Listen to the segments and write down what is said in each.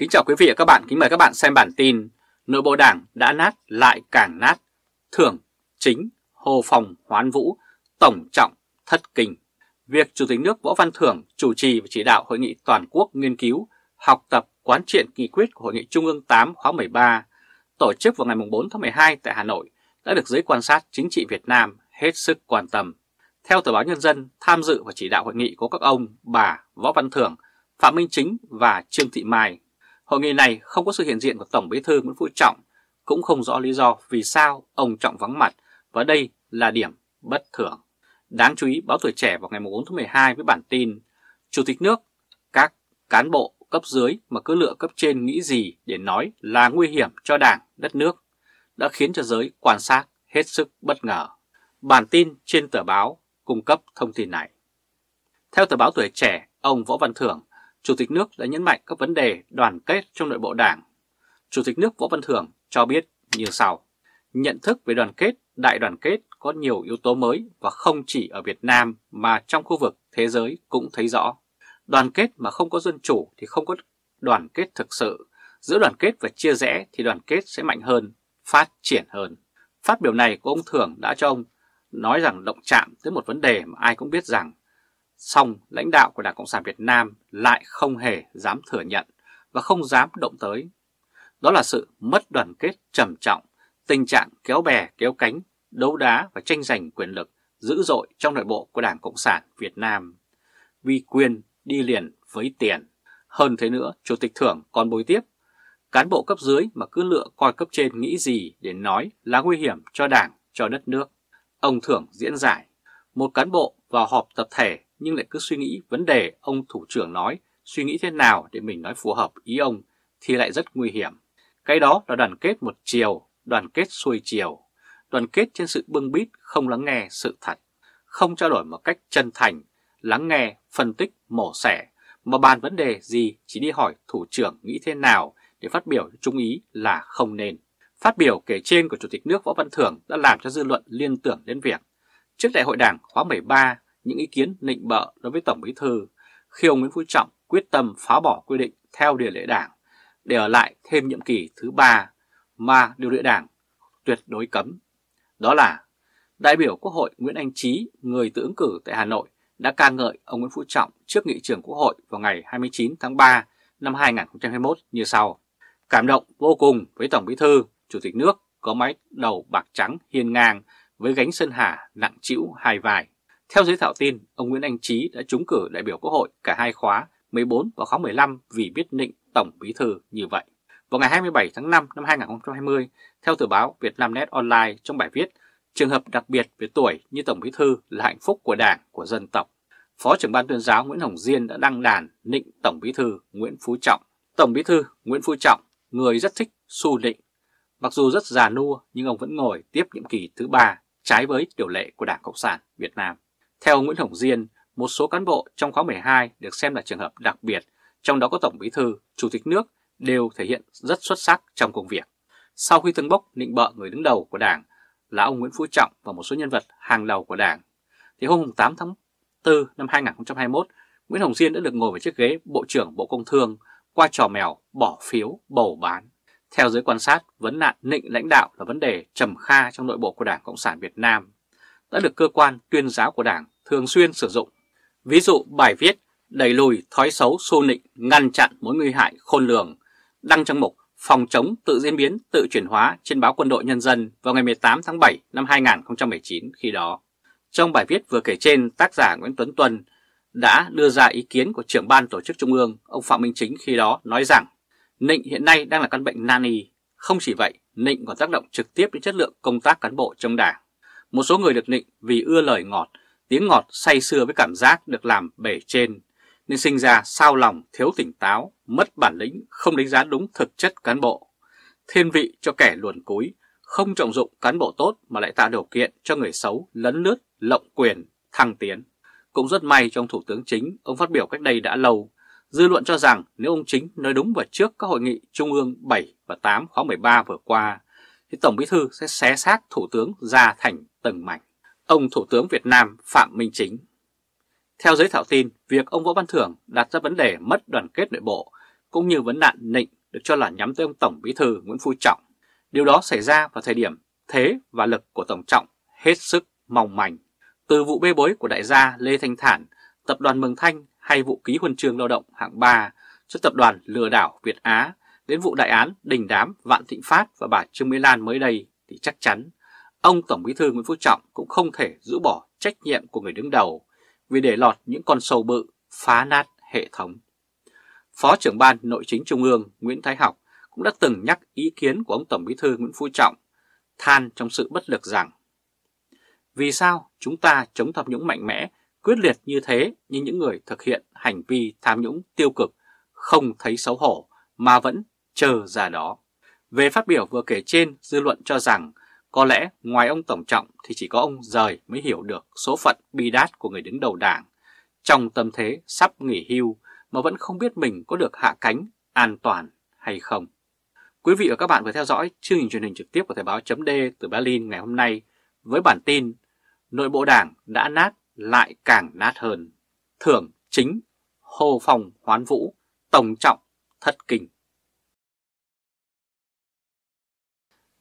Kính chào quý vị và các bạn, kính mời các bạn xem bản tin Nội bộ đảng đã nát lại càng nát Thưởng chính Hồ Phòng Hoán Vũ Tổng trọng thất kinh Việc Chủ tịch nước Võ Văn Thưởng chủ trì và chỉ đạo Hội nghị Toàn quốc nghiên cứu học tập quán triện nghị quyết của Hội nghị Trung ương 8 khóa 13 tổ chức vào ngày 4 tháng 12 tại Hà Nội đã được giới quan sát chính trị Việt Nam hết sức quan tâm. Theo tờ báo Nhân dân, tham dự và chỉ đạo hội nghị có các ông bà Võ Văn Thưởng, Phạm Minh Chính và Trương Thị Mai Hội nghị này không có sự hiện diện của Tổng Bí thư Nguyễn Phú Trọng, cũng không rõ lý do vì sao ông Trọng vắng mặt và đây là điểm bất thường. Đáng chú ý báo tuổi trẻ vào ngày 4 tháng 12 với bản tin Chủ tịch nước, các cán bộ cấp dưới mà cứ lựa cấp trên nghĩ gì để nói là nguy hiểm cho đảng, đất nước đã khiến cho giới quan sát hết sức bất ngờ. Bản tin trên tờ báo cung cấp thông tin này. Theo tờ báo tuổi trẻ, ông Võ Văn Thưởng, Chủ tịch nước đã nhấn mạnh các vấn đề đoàn kết trong nội bộ đảng. Chủ tịch nước Võ Văn Thưởng cho biết như sau. Nhận thức về đoàn kết, đại đoàn kết có nhiều yếu tố mới và không chỉ ở Việt Nam mà trong khu vực thế giới cũng thấy rõ. Đoàn kết mà không có dân chủ thì không có đoàn kết thực sự. Giữa đoàn kết và chia rẽ thì đoàn kết sẽ mạnh hơn, phát triển hơn. Phát biểu này của ông Thưởng đã cho ông nói rằng động chạm tới một vấn đề mà ai cũng biết rằng song lãnh đạo của Đảng Cộng sản Việt Nam lại không hề dám thừa nhận và không dám động tới. Đó là sự mất đoàn kết trầm trọng, tình trạng kéo bè kéo cánh, đấu đá và tranh giành quyền lực dữ dội trong nội bộ của Đảng Cộng sản Việt Nam. Vì quyền đi liền với tiền. Hơn thế nữa, Chủ tịch Thưởng còn bối tiếp. Cán bộ cấp dưới mà cứ lựa coi cấp trên nghĩ gì để nói là nguy hiểm cho Đảng, cho đất nước. Ông Thưởng diễn giải, một cán bộ vào họp tập thể nhưng lại cứ suy nghĩ vấn đề ông thủ trưởng nói, suy nghĩ thế nào để mình nói phù hợp ý ông thì lại rất nguy hiểm. Cái đó là đoàn kết một chiều, đoàn kết xuôi chiều, đoàn kết trên sự bưng bít không lắng nghe sự thật, không trao đổi một cách chân thành, lắng nghe, phân tích, mổ xẻ, mà bàn vấn đề gì chỉ đi hỏi thủ trưởng nghĩ thế nào để phát biểu trung ý là không nên. Phát biểu kể trên của Chủ tịch nước Võ Văn Thưởng đã làm cho dư luận liên tưởng đến việc trước đại hội đảng khóa 13 những ý kiến nịnh bợ đối với Tổng Bí Thư khi ông Nguyễn Phú Trọng quyết tâm phá bỏ quy định theo điều lệ đảng để ở lại thêm nhiệm kỳ thứ ba mà điều lệ đảng tuyệt đối cấm. Đó là đại biểu Quốc hội Nguyễn Anh Trí, người tự ứng cử tại Hà Nội, đã ca ngợi ông Nguyễn Phú Trọng trước nghị trường Quốc hội vào ngày 29 tháng 3 năm 2021 như sau. Cảm động vô cùng với Tổng Bí Thư, Chủ tịch nước có mái đầu bạc trắng hiên ngang với gánh sơn hà nặng chịu hai vai. Theo giới thạo tin, ông Nguyễn Anh Trí đã trúng cử đại biểu Quốc hội cả hai khóa 14 và khóa 15 vì biết định Tổng Bí Thư như vậy. Vào ngày 27 tháng 5 năm 2020, theo tờ báo Vietnamnet Online trong bài viết Trường hợp đặc biệt về tuổi như Tổng Bí Thư là hạnh phúc của Đảng, của dân tộc, Phó trưởng ban tuyên giáo Nguyễn Hồng Diên đã đăng đàn nịnh Tổng Bí Thư Nguyễn Phú Trọng. Tổng Bí Thư Nguyễn Phú Trọng, người rất thích su định. Mặc dù rất già nua nhưng ông vẫn ngồi tiếp nhiệm kỳ thứ ba trái với điều lệ của Đảng Cộng sản Việt Nam. Theo Nguyễn Hồng Diên, một số cán bộ trong khóa 12 được xem là trường hợp đặc biệt, trong đó có Tổng Bí Thư, Chủ tịch nước đều thể hiện rất xuất sắc trong công việc. Sau khi từng bốc định bợ người đứng đầu của Đảng là ông Nguyễn Phú Trọng và một số nhân vật hàng đầu của Đảng, thì hôm 8 tháng 4 năm 2021, Nguyễn Hồng Diên đã được ngồi vào chiếc ghế Bộ trưởng Bộ Công Thương qua trò mèo bỏ phiếu bầu bán. Theo giới quan sát, vấn nạn nịnh lãnh đạo là vấn đề trầm kha trong nội bộ của Đảng Cộng sản Việt Nam, đã được cơ quan tuyên giáo của Đảng thường xuyên sử dụng. Ví dụ bài viết đẩy lùi thói xấu xô nịnh ngăn chặn mối nguy hại khôn lường đăng trong mục phòng chống tự diễn biến tự chuyển hóa trên báo Quân đội Nhân dân vào ngày 18 tháng 7 năm 2019 khi đó. Trong bài viết vừa kể trên, tác giả Nguyễn Tuấn Tuân đã đưa ra ý kiến của trưởng ban tổ chức Trung ương, ông Phạm Minh Chính khi đó nói rằng nịnh hiện nay đang là căn bệnh nan y. Không chỉ vậy, nịnh còn tác động trực tiếp đến chất lượng công tác cán bộ trong đảng. Một số người được nịnh vì ưa lời ngọt Tiếng ngọt say sưa với cảm giác được làm bể trên, nên sinh ra sao lòng thiếu tỉnh táo, mất bản lĩnh, không đánh giá đúng thực chất cán bộ. Thiên vị cho kẻ luồn cúi, không trọng dụng cán bộ tốt mà lại tạo điều kiện cho người xấu lấn lướt, lộng quyền, thăng tiến. Cũng rất may trong Thủ tướng Chính, ông phát biểu cách đây đã lâu, dư luận cho rằng nếu ông Chính nói đúng vào trước các hội nghị Trung ương 7 và 8 khóa 13 vừa qua, thì Tổng Bí Thư sẽ xé xác Thủ tướng ra thành từng mảnh ông Thủ tướng Việt Nam Phạm Minh Chính. Theo giới thảo tin, việc ông Võ Văn Thưởng đặt ra vấn đề mất đoàn kết nội bộ cũng như vấn nạn nịnh được cho là nhắm tới ông Tổng Bí thư Nguyễn Phú Trọng. Điều đó xảy ra vào thời điểm thế và lực của Tổng Trọng hết sức mỏng manh. Từ vụ bê bối của đại gia Lê Thanh Thản, tập đoàn Mường Thanh hay vụ ký huân chương lao động hạng 3 cho tập đoàn lừa đảo Việt Á đến vụ đại án đình đám Vạn Thịnh Phát và bà Trương Mỹ Lan mới đây thì chắc chắn Ông Tổng Bí thư Nguyễn Phú Trọng cũng không thể giữ bỏ trách nhiệm của người đứng đầu vì để lọt những con sâu bự phá nát hệ thống. Phó trưởng ban Nội chính Trung ương Nguyễn Thái Học cũng đã từng nhắc ý kiến của ông Tổng Bí thư Nguyễn Phú Trọng than trong sự bất lực rằng Vì sao chúng ta chống tham nhũng mạnh mẽ, quyết liệt như thế nhưng những người thực hiện hành vi tham nhũng tiêu cực không thấy xấu hổ mà vẫn chờ ra đó. Về phát biểu vừa kể trên, dư luận cho rằng có lẽ ngoài ông Tổng Trọng thì chỉ có ông rời mới hiểu được số phận bi đát của người đứng đầu đảng. Trong tâm thế sắp nghỉ hưu mà vẫn không biết mình có được hạ cánh an toàn hay không. Quý vị và các bạn vừa theo dõi chương trình truyền hình trực tiếp của Thời báo chấm từ Berlin ngày hôm nay với bản tin Nội bộ đảng đã nát lại càng nát hơn. Thưởng chính, hồ phòng hoán vũ, tổng trọng, thất kinh.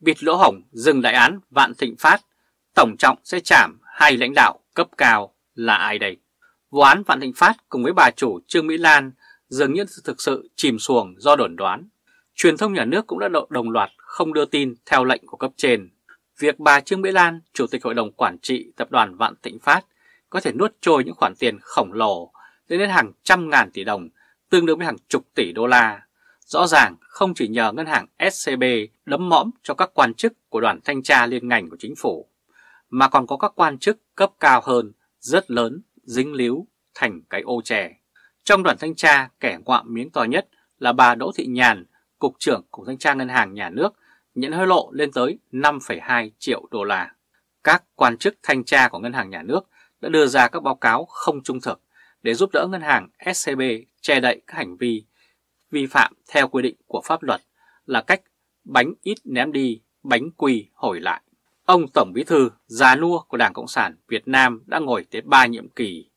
bịt lỗ hổng dừng đại án Vạn Thịnh Phát, Tổng Trọng sẽ chảm hai lãnh đạo cấp cao là ai đây? Vụ án Vạn Thịnh Phát cùng với bà chủ Trương Mỹ Lan dường như thực sự chìm xuồng do đồn đoán. Truyền thông nhà nước cũng đã đồng loạt không đưa tin theo lệnh của cấp trên. Việc bà Trương Mỹ Lan, Chủ tịch Hội đồng Quản trị Tập đoàn Vạn Thịnh Phát, có thể nuốt trôi những khoản tiền khổng lồ lên đến hàng trăm ngàn tỷ đồng, tương đương với hàng chục tỷ đô la Rõ ràng không chỉ nhờ ngân hàng SCB đấm mõm cho các quan chức của đoàn thanh tra liên ngành của chính phủ, mà còn có các quan chức cấp cao hơn rất lớn dính líu thành cái ô chè. Trong đoàn thanh tra, kẻ ngoạm miếng to nhất là bà Đỗ Thị Nhàn, Cục trưởng Cục Thanh tra Ngân hàng Nhà nước, nhận hối lộ lên tới 5,2 triệu đô la. Các quan chức thanh tra của Ngân hàng Nhà nước đã đưa ra các báo cáo không trung thực để giúp đỡ Ngân hàng SCB che đậy các hành vi vi phạm theo quy định của pháp luật là cách bánh ít ném đi, bánh quỳ hồi lại. Ông Tổng Bí Thư già nua của Đảng Cộng sản Việt Nam đã ngồi tới 3 nhiệm kỳ.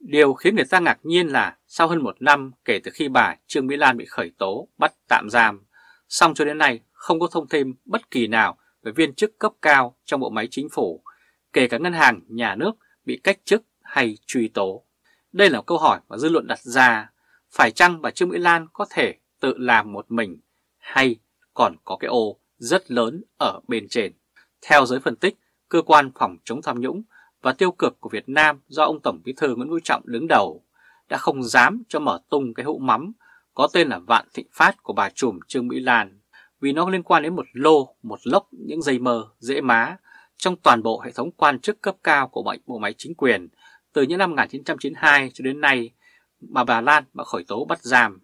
Điều khiến người ta ngạc nhiên là sau hơn một năm kể từ khi bà Trương Mỹ Lan bị khởi tố, bắt tạm giam, song cho đến nay không có thông thêm bất kỳ nào về viên chức cấp cao trong bộ máy chính phủ, kể cả ngân hàng, nhà nước bị cách chức hay truy tố. Đây là câu hỏi mà dư luận đặt ra phải chăng bà Trương Mỹ Lan có thể tự làm một mình hay còn có cái ô rất lớn ở bên trên? Theo giới phân tích, cơ quan phòng chống tham nhũng và tiêu cực của Việt Nam do ông Tổng Bí thư Nguyễn Phú Trọng đứng đầu đã không dám cho mở tung cái hũ mắm có tên là Vạn Thịnh Phát của bà trùm Trương Mỹ Lan vì nó liên quan đến một lô, một lốc những dây mờ, dễ má trong toàn bộ hệ thống quan chức cấp cao của bộ máy chính quyền từ những năm 1992 cho đến nay mà bà Lan bị khởi tố bắt giam.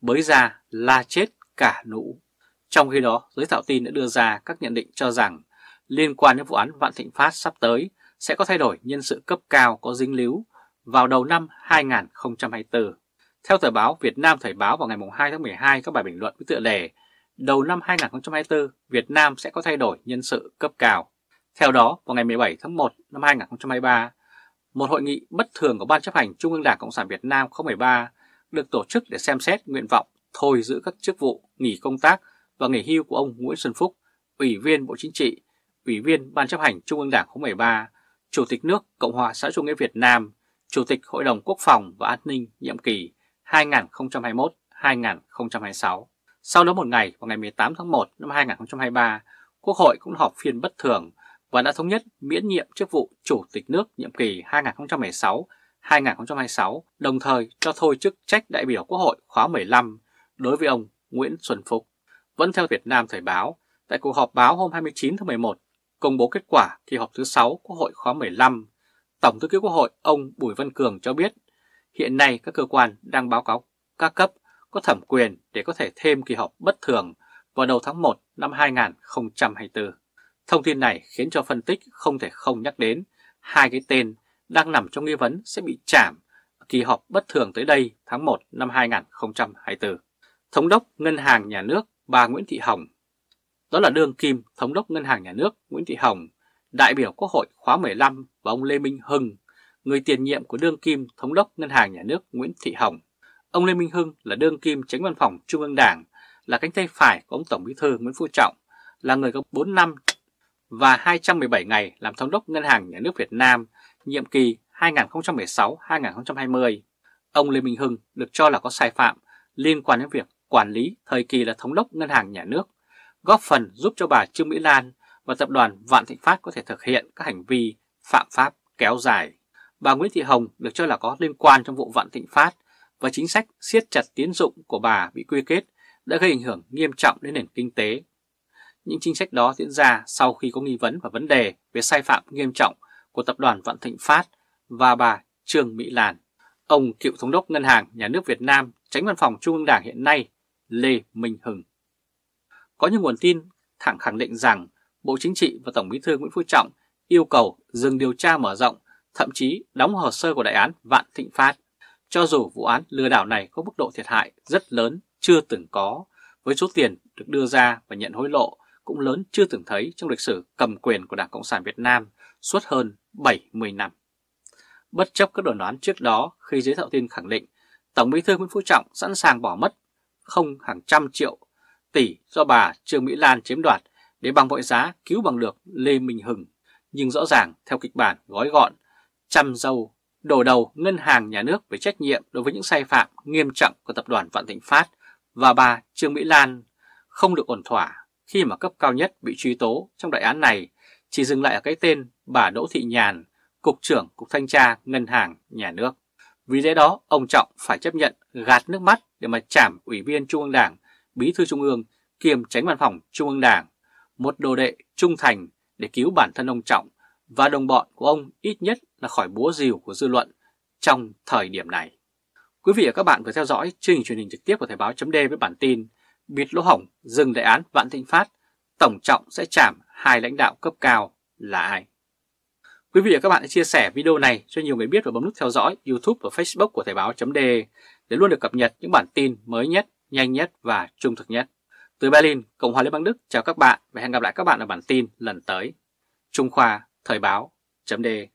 Bới ra la chết cả nũ. Trong khi đó, giới thảo tin đã đưa ra các nhận định cho rằng liên quan đến vụ án Vạn Thịnh Phát sắp tới sẽ có thay đổi nhân sự cấp cao có dính líu vào đầu năm 2024. Theo tờ báo Việt Nam Thời báo vào ngày 2 tháng 12 có bài bình luận với tựa đề Đầu năm 2024, Việt Nam sẽ có thay đổi nhân sự cấp cao. Theo đó, vào ngày 17 tháng 1 năm 2023, một hội nghị bất thường của Ban chấp hành Trung ương Đảng Cộng sản Việt Nam khóa 13 được tổ chức để xem xét nguyện vọng thôi giữ các chức vụ nghỉ công tác và nghỉ hưu của ông Nguyễn Xuân Phúc, Ủy viên Bộ Chính trị, Ủy viên Ban chấp hành Trung ương Đảng khóa 13, Chủ tịch nước Cộng hòa xã chủ nghĩa Việt Nam, Chủ tịch Hội đồng Quốc phòng và An ninh nhiệm kỳ 2021-2026. Sau đó một ngày, vào ngày 18 tháng 1 năm 2023, Quốc hội cũng họp phiên bất thường và đã thống nhất miễn nhiệm chức vụ Chủ tịch nước nhiệm kỳ 2016-2026, đồng thời cho thôi chức trách đại biểu Quốc hội khóa 15 đối với ông Nguyễn Xuân Phúc. Vẫn theo Việt Nam Thời báo, tại cuộc họp báo hôm 29 tháng 11, công bố kết quả kỳ họp thứ 6 Quốc hội khóa 15, Tổng thư ký Quốc hội ông Bùi Văn Cường cho biết hiện nay các cơ quan đang báo cáo các cấp có thẩm quyền để có thể thêm kỳ họp bất thường vào đầu tháng 1 năm 2024. Thông tin này khiến cho phân tích không thể không nhắc đến hai cái tên đang nằm trong nghi vấn sẽ bị trảm kỳ họp bất thường tới đây tháng 1 năm 2024. Thống đốc Ngân hàng Nhà nước bà Nguyễn Thị Hồng Đó là đương kim Thống đốc Ngân hàng Nhà nước Nguyễn Thị Hồng, đại biểu Quốc hội khóa 15 và ông Lê Minh Hưng, người tiền nhiệm của đương kim Thống đốc Ngân hàng Nhà nước Nguyễn Thị Hồng. Ông Lê Minh Hưng là đương kim tránh văn phòng Trung ương Đảng, là cánh tay phải của ông Tổng bí thư Nguyễn Phú Trọng, là người có 4 năm và 217 ngày làm thống đốc Ngân hàng Nhà nước Việt Nam nhiệm kỳ 2016-2020, ông Lê Minh Hưng được cho là có sai phạm liên quan đến việc quản lý thời kỳ là thống đốc Ngân hàng Nhà nước, góp phần giúp cho bà Trương Mỹ Lan và tập đoàn Vạn Thịnh Phát có thể thực hiện các hành vi phạm pháp kéo dài. Bà Nguyễn Thị Hồng được cho là có liên quan trong vụ Vạn Thịnh Phát và chính sách siết chặt tiến dụng của bà bị quy kết đã gây ảnh hưởng nghiêm trọng đến nền kinh tế những chính sách đó diễn ra sau khi có nghi vấn và vấn đề về sai phạm nghiêm trọng của tập đoàn Vạn Thịnh Phát và bà Trương Mỹ Lan. Ông cựu thống đốc Ngân hàng Nhà nước Việt Nam, tránh văn phòng Trung ương Đảng hiện nay, Lê Minh Hưng. Có những nguồn tin thẳng khẳng định rằng Bộ Chính trị và Tổng Bí thư Nguyễn Phú Trọng yêu cầu dừng điều tra mở rộng, thậm chí đóng hồ sơ của đại án Vạn Thịnh Phát. Cho dù vụ án lừa đảo này có mức độ thiệt hại rất lớn chưa từng có, với số tiền được đưa ra và nhận hối lộ cũng lớn chưa từng thấy trong lịch sử cầm quyền của Đảng Cộng sản Việt Nam suốt hơn 70 năm. Bất chấp các đồn đoán trước đó khi giới thạo tin khẳng định Tổng bí thư Nguyễn Phú Trọng sẵn sàng bỏ mất không hàng trăm triệu tỷ do bà Trương Mỹ Lan chiếm đoạt để bằng mọi giá cứu bằng được Lê Minh Hưng. Nhưng rõ ràng theo kịch bản gói gọn, chăm dâu, đổ đầu ngân hàng nhà nước với trách nhiệm đối với những sai phạm nghiêm trọng của tập đoàn Vạn Thịnh Phát và bà Trương Mỹ Lan không được ổn thỏa khi mà cấp cao nhất bị truy tố trong đại án này chỉ dừng lại ở cái tên bà Đỗ Thị Nhàn, Cục trưởng Cục Thanh tra Ngân hàng Nhà nước. Vì lẽ đó, ông Trọng phải chấp nhận gạt nước mắt để mà chảm Ủy viên Trung ương Đảng, Bí thư Trung ương kiêm tránh văn phòng Trung ương Đảng, một đồ đệ trung thành để cứu bản thân ông Trọng và đồng bọn của ông ít nhất là khỏi búa rìu của dư luận trong thời điểm này. Quý vị và các bạn vừa theo dõi chương trình truyền hình trực tiếp của Thời báo d với bản tin biết lỗ hỏng dừng đại án Vạn Thịnh Phát, Tổng Trọng sẽ trảm hai lãnh đạo cấp cao là ai? Quý vị và các bạn hãy chia sẻ video này cho nhiều người biết và bấm nút theo dõi YouTube và Facebook của Thời báo.de để luôn được cập nhật những bản tin mới nhất, nhanh nhất và trung thực nhất. Từ Berlin, Cộng hòa Liên bang Đức chào các bạn và hẹn gặp lại các bạn ở bản tin lần tới. Trung Khoa Thời báo.de